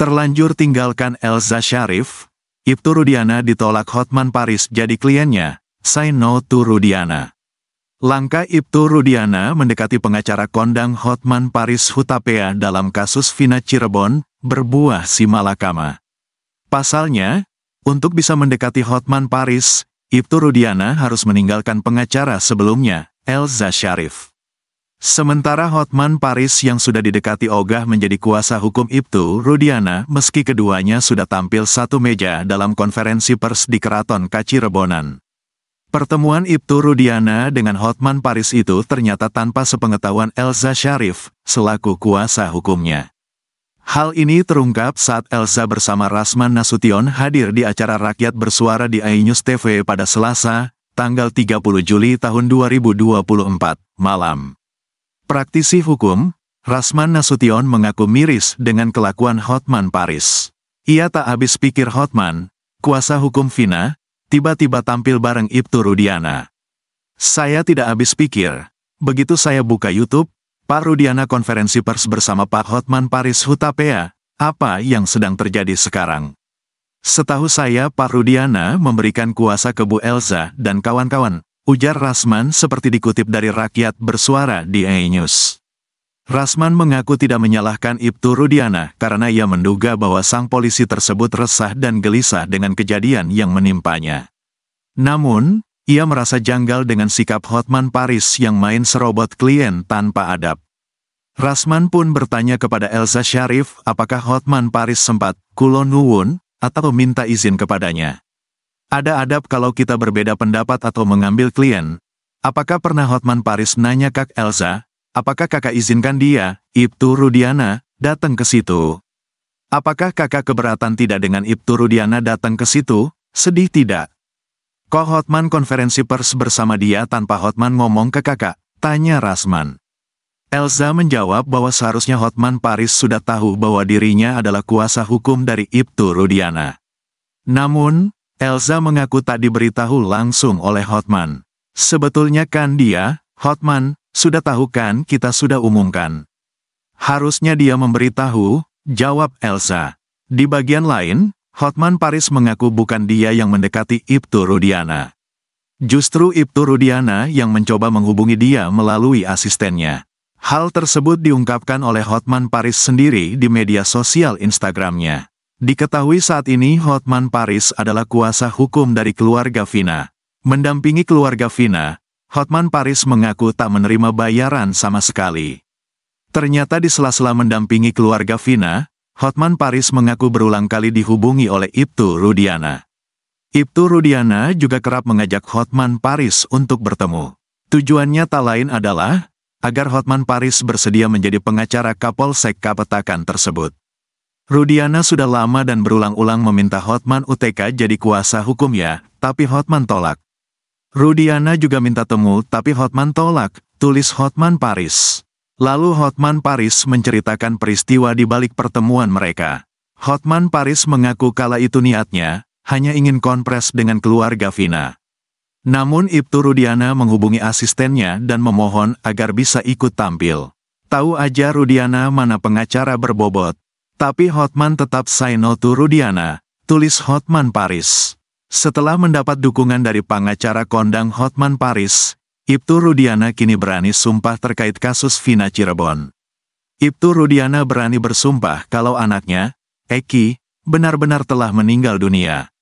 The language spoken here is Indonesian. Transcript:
Terlanjur tinggalkan Elza Sharif, Ibtu Rudiana ditolak Hotman Paris jadi kliennya, say no to Rudiana. Langkah Ibtu Rudiana mendekati pengacara kondang Hotman Paris Hutapea dalam kasus Vina Cirebon, berbuah si malakama. Pasalnya, untuk bisa mendekati Hotman Paris, Ibtu Rudiana harus meninggalkan pengacara sebelumnya, Elza Sharif. Sementara Hotman Paris yang sudah didekati ogah menjadi kuasa hukum Ibtu Rudiana meski keduanya sudah tampil satu meja dalam konferensi pers di Keraton Kaci Rebonan. Pertemuan Ibtu Rudiana dengan Hotman Paris itu ternyata tanpa sepengetahuan Elsa Sharif, selaku kuasa hukumnya. Hal ini terungkap saat Elsa bersama Rasman Nasution hadir di acara rakyat bersuara di iNews TV pada Selasa, tanggal 30 Juli tahun 2024, malam. Praktisi hukum, Rasman Nasution mengaku miris dengan kelakuan Hotman Paris. Ia tak habis pikir Hotman, kuasa hukum Vina, tiba-tiba tampil bareng Ibtu Rudiana. Saya tidak habis pikir. Begitu saya buka YouTube, Pak Rudiana konferensi pers bersama Pak Hotman Paris Hutapea, apa yang sedang terjadi sekarang. Setahu saya Pak Rudiana memberikan kuasa ke Bu Elsa dan kawan-kawan ujar Rasman seperti dikutip dari rakyat bersuara di E! News. Rasman mengaku tidak menyalahkan Ibtu Rudiana karena ia menduga bahwa sang polisi tersebut resah dan gelisah dengan kejadian yang menimpanya. Namun, ia merasa janggal dengan sikap Hotman Paris yang main serobot klien tanpa adab. Rasman pun bertanya kepada Elsa Sharif apakah Hotman Paris sempat, kulon nuwun, atau minta izin kepadanya. Ada adab kalau kita berbeda pendapat atau mengambil klien. Apakah pernah Hotman Paris nanya Kak Elsa, apakah kakak izinkan dia, Ibtu Rudiana, datang ke situ? Apakah kakak keberatan tidak dengan Ibtu Rudiana datang ke situ? Sedih tidak? Kok Hotman konferensi pers bersama dia tanpa Hotman ngomong ke kakak? Tanya Rasman. Elsa menjawab bahwa seharusnya Hotman Paris sudah tahu bahwa dirinya adalah kuasa hukum dari Ibtu Rudiana. Namun, Elsa mengaku tak diberitahu langsung oleh Hotman. Sebetulnya kan dia, Hotman, sudah tahu kan kita sudah umumkan. Harusnya dia memberitahu, jawab Elsa. Di bagian lain, Hotman Paris mengaku bukan dia yang mendekati Ibtu Rudiana. Justru Ibtu Rudiana yang mencoba menghubungi dia melalui asistennya. Hal tersebut diungkapkan oleh Hotman Paris sendiri di media sosial Instagramnya. Diketahui saat ini Hotman Paris adalah kuasa hukum dari keluarga Vina. Mendampingi keluarga Vina, Hotman Paris mengaku tak menerima bayaran sama sekali. Ternyata di sela-sela mendampingi keluarga Vina, Hotman Paris mengaku berulang kali dihubungi oleh Ibtu Rudiana. Ibtu Rudiana juga kerap mengajak Hotman Paris untuk bertemu. Tujuannya tak lain adalah agar Hotman Paris bersedia menjadi pengacara Kapolsek Kapetakan tersebut. Rudiana sudah lama dan berulang-ulang meminta Hotman UTK jadi kuasa hukumnya, tapi Hotman tolak. Rudiana juga minta temu tapi Hotman tolak, tulis Hotman Paris. Lalu Hotman Paris menceritakan peristiwa di balik pertemuan mereka. Hotman Paris mengaku kala itu niatnya, hanya ingin konpres dengan keluarga Vina. Namun Ibtu Rudiana menghubungi asistennya dan memohon agar bisa ikut tampil. Tahu aja Rudiana mana pengacara berbobot. Tapi Hotman tetap Saino Rudiana, tulis Hotman Paris. Setelah mendapat dukungan dari pengacara kondang Hotman Paris, Ibtu Rudiana kini berani sumpah terkait kasus Vina Cirebon. Ibtu Rudiana berani bersumpah kalau anaknya, Eki, benar-benar telah meninggal dunia.